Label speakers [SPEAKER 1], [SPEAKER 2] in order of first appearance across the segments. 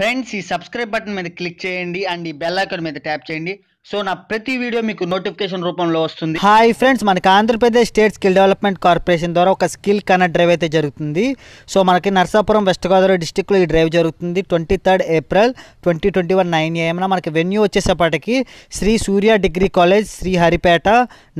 [SPEAKER 1] friends ఈ subscribe button మీద click చేయండి అండ్ ఈ బెల్ ఐకాన్ మీద ట్యాప్ చేయండి సో నా ప్రతి వీడియో మీకు నోటిఫికేషన్ రూపంలో వస్తుంది హాయ్ ఫ్రెండ్స్ మనకి Andhra Pradesh state skill development corporation ద్వారా ఒక స్కిల్ కనెక్ట్ డ్రైవ్ అయితే జరుగుతుంది సో మనకి నర్సాపురం వెస్ట్ గోదావరి డిస్టిక్లో ఈ డ్రైవ్ జరుగుతుంది twenty third April twenty twenty one nine ఏఎంన మనకి వెన్యూ వచ్చేసేపటికి Shri Surya degree college Shri Haripeta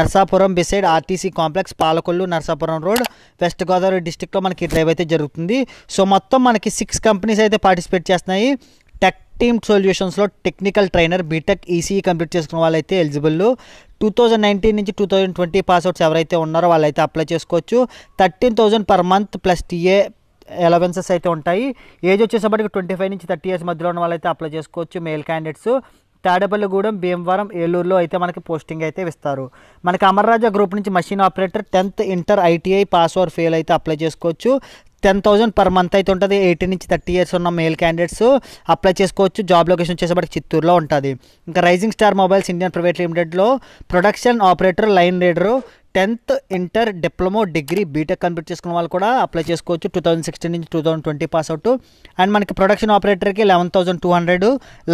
[SPEAKER 1] Narsapuram beside RTC complex Palakollu Narsapuram road west Godavari డిస్టిక్లో మనకి డ్రైవ్ అయితే జరుగుతుంది సో మొత్తం మనకి సిక్స్ కంపెనీస్ అయితే పార్టిసిపేట్ చేస్తున్నాయి టీమ్ సొల్యూషన్స్లో technical trainer B Tech ECE complete చేసుకున్న వాళ్ళైతే ఎలిజిబుల్ టూ థౌజండ్ నైన్టీన్ నుంచి టూ థౌజండ్ ట్వంటీ పాస్అవుట్స్ ఎవరైతే ఉన్నారో వాళ్ళైతే అప్లై చేసుకోవచ్చు thirteen thousand per month plus TA allowances అయితే ఉంటాయి ఏజ్ వచ్చేసప్పటికి ట్వంటీ ఫైవ్ నుంచి థర్టీ ఇయర్స్ మధ్యలో ఉన్న వాళ్ళైతే అప్లై చేసుకోవచ్చు మేల్ క్యాండిడేట్స్ తాడేపల్లిగూడెం భీమవరం ఏలూరులో అయితే మనకి పోస్టింగ్ అయితే ఇస్తారు మనకి అమర్రాజా గ్రూప్ నుంచి machine operator tenth inter ITI pass or fail అయితే అప్లై చేసుకోవచ్చు టెన్ థౌసండ్ పర్ మంత్ అయితే ఉంటుంది ఎయిటీన్ నుంచి థర్టీ ఇయర్స్ ఉన్న మేల్ క్యాండిడేట్స్ అప్లై చేసుకోవచ్చు జాబ్ లొకేషన్ వచ్చేసరికి చిత్తూరులో ఉంటుంది ఇంకా rising star mobiles Indian private లిమిటెడ్లో production operator line reader tenth inter diploma degree BTech complete చేసుకున్న వాళ్ళు కూడా అప్లై చేసుకోవచ్చు టూ థౌసండ్ సిక్స్టీన్ నుంచి two thousand twenty pass out and మనకి ప్రొడక్షన్ ఆపరేటర్కి eleven thousand two hundred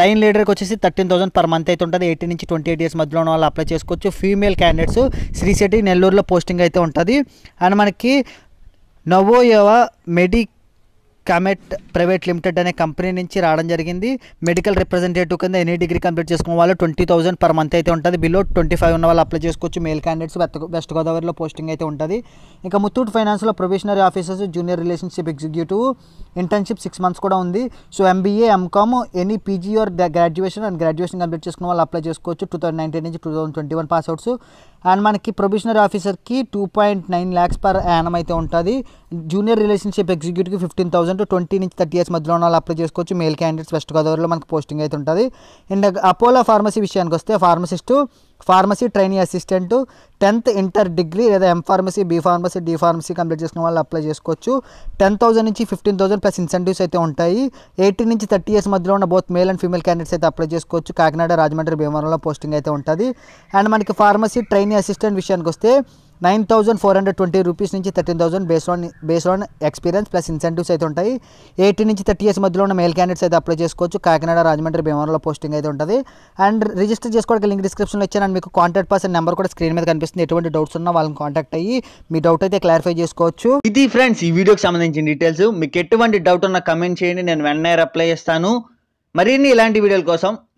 [SPEAKER 1] line లీడర్కి వచ్చేసి థర్టీన్ థౌసండ్ పర్ మంత్ అయితే ఉంటుంది ఎయిటీన్ నుంచి ట్వంటీ ఎయిట్ ఇయర్స్ మధ్యలో ఉన్న వాళ్ళు అప్లై చేసుకోవచ్చు ఫీమేల్ క్యాండిడేట్స్ శ్రీశెట్టి నెల్లూరులో పోస్టింగ్ అయితే ఉంటుంది అండ్ మనకి నవోయవ మెడి కామెట్ ప్రైవేట్ లిమిటెడ్ అనే కంపెనీ నుంచి రావడం జరిగింది మెడికల్ రిప్రజెంటేటివ్ కింద ఎనీ డిగ్రీ కంప్లీట్ చేసుకున్న వాళ్ళు ట్వంటీ థౌసండ్ పర్ మంత్ అయితే ఉంటుంది బిలో ట్వంటీ ఫైవ్ ఉన్న వాళ్ళు అప్లై చేసుకోవచ్చు మేల్ క్యాండిడేట్స్ వెస్ట్ గోదావరిలో పోస్టింగ్ అయితే ఉంటుంది ఇంకా ముత్తూట్ ఫైనాన్స్లో provisionary officers junior relationship executive internship six months కూడా ఉంది so MBA MCom any PG or graduation and graduation complete చేసుకున్న వాళ్ళు అప్లై చేసుకోవచ్చు టూ థౌసండ్ నైన్టీన్ నుంచి two thousand twenty one pass outs and మనకి ప్రొబిషనరీ ఆఫీసర్కి two point nine lakhs per annum అయితే ఉంటుంది జూనియర్ రిలేషన్షిప్ ఎగ్జిక్యూటివ్కి ఫిఫ్టీన్ థౌసండ్ టు ట్వంటీ నుంచి థర్టీ ఇయర్స్ మధ్యలో ఉన్న వాళ్ళు అప్లై చేసుకోవచ్చు మేల్ క్యాండిడేట్స్ వెస్ట్ గోదావరిలో మనకి పోస్టింగ్ అయితే ఉంటుంది అండ్ అపోలో ఫార్మసీ విషయానికి వస్తే pharmacist pharmacy training assistant tenth inter degree లేదా M pharmacy B pharmacy D pharmacy complete చేసుకున్న వాళ్ళు అప్లై చేసుకోవచ్చు టెన్ థౌసండ్ నుంచి ఫిఫ్టీన్ థౌసండ్ ప్లస్ ఇన్సెంటివ్స్ అయితే ఉంటాయి ఎయిటీన్ నుంచి థర్టీ ఇయర్స్ మధ్యలో ఉన్న both male and female candidates అయితే అప్లై చేసుకోవచ్చు కాకినాడ రాజమండ్రి భీమవరంలో పోస్టింగ్ అయితే ఉంటుంది అండ్ మనకి ఫార్మసీ ట్రైనింగ్ అసిస్టెంట్ విషయానికి వస్తే nine thousand four hundred twenty rupees నుంచి thirteen thousand base on base on experience plus incentives అయితే ఉంటాయి ఎయిటీన్ నుంచి థర్టీ ఇయర్స్ మధ్యలో ఉన్న మెయిల్ క్యాండిడేట్స్ అయితే అప్లై చేసుకోవచ్చు కాకినాడ రాజమండ్రి భీమవరంలో పోస్టింగ్ అయితే ఉంటుంది అండ్ రిజిస్టర్ చేసుకోవడానికి లింక్ డిస్క్రిప్షన్లో ఇచ్చాను అండ్ మీకు కాంటాక్ట్ పర్సన్ నెంబర్ కూడా స్క్రీన్ మీద కనిపిస్తుంది ఎటువంటి డౌట్స్ ఉన్నా వాళ్ళని కాంటాక్ట్ అయ్యి మీ డౌట్ అయితే క్లారిఫై చేసుకోవచ్చు ఇది ఫ్రెండ్స్ ఈ వీడియోకి సంబంధించిన డీటెయిల్స్ మీకు ఎటువంటి డౌట్ ఉన్నా కమెంట్ చేయండి నేను వెంటనే రిప్లై చేస్తాను మరిన్ని ఇలాంటి వీడియోల కోసం